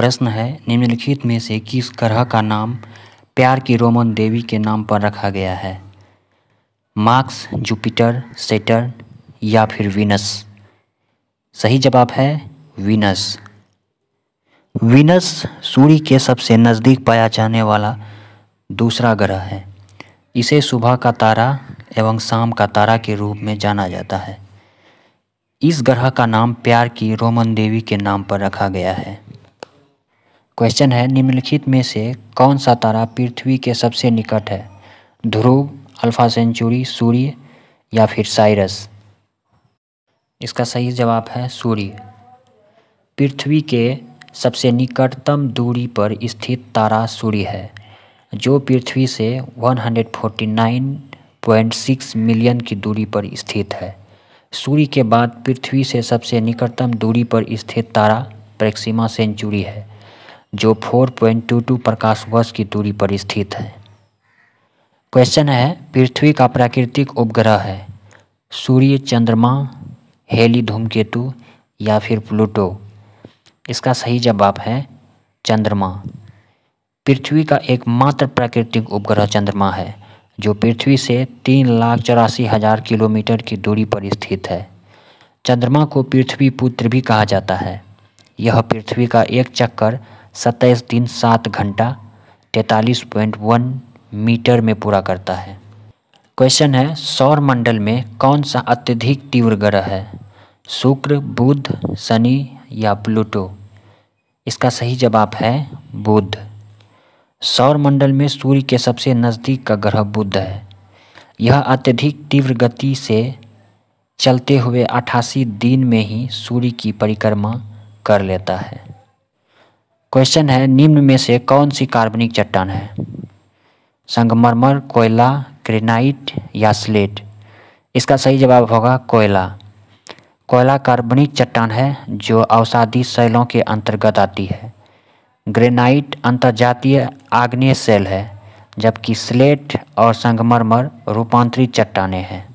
प्रश्न है निम्नलिखित में से किस ग्रह का नाम प्यार की रोमन देवी के नाम पर रखा गया है मार्क्स जुपिटर सेटर या फिर वीनस सही जवाब है वीनस वीनस सूर्य के सबसे नज़दीक पाया जाने वाला दूसरा ग्रह है इसे सुबह का तारा एवं शाम का तारा के रूप में जाना जाता है इस ग्रह का नाम प्यार की रोमन देवी के नाम पर रखा गया है क्वेश्चन है निम्नलिखित में से कौन सा तारा पृथ्वी के सबसे निकट है ध्रुव अल्फा सेंचुरी सूर्य या फिर साइरस इसका सही जवाब है सूर्य पृथ्वी के सबसे निकटतम दूरी पर स्थित तारा सूर्य है जो पृथ्वी से 149.6 मिलियन की दूरी पर स्थित है सूर्य के बाद पृथ्वी से सबसे निकटतम दूरी पर स्थित तारा प्रेक्सिमा सेंचुरी है जो 4.22 प्रकाश वर्ष की दूरी पर स्थित है क्वेश्चन है पृथ्वी का प्राकृतिक उपग्रह है सूर्य चंद्रमा हेली धूमकेतु या फिर प्लूटो इसका सही जवाब है चंद्रमा पृथ्वी का एकमात्र प्राकृतिक उपग्रह चंद्रमा है जो पृथ्वी से तीन लाख चौरासी हज़ार किलोमीटर की दूरी पर स्थित है चंद्रमा को पृथ्वी पुत्र भी कहा जाता है यह पृथ्वी का एक चक्कर सत्ताईस दिन सात घंटा तैतालीस पॉइंट वन मीटर में पूरा करता है क्वेश्चन है सौर मंडल में कौन सा अत्यधिक तीव्र ग्रह है शुक्र बुध शनि या प्लूटो इसका सही जवाब है बुध सौर मंडल में सूर्य के सबसे नज़दीक का ग्रह बुध है यह अत्यधिक तीव्र गति से चलते हुए अठासी दिन में ही सूर्य की परिक्रमा कर लेता है क्वेश्चन है निम्न में से कौन सी कार्बनिक चट्टान है संगमरमर कोयला ग्रेनाइट या स्लेट इसका सही जवाब होगा कोयला कोयला कार्बनिक चट्टान है जो औसादी शैलों के अंतर्गत आती है ग्रेनाइट अंतर्जातीय आग्नेय शैल है जबकि स्लेट और संगमरमर रूपांतरित चट्टाने हैं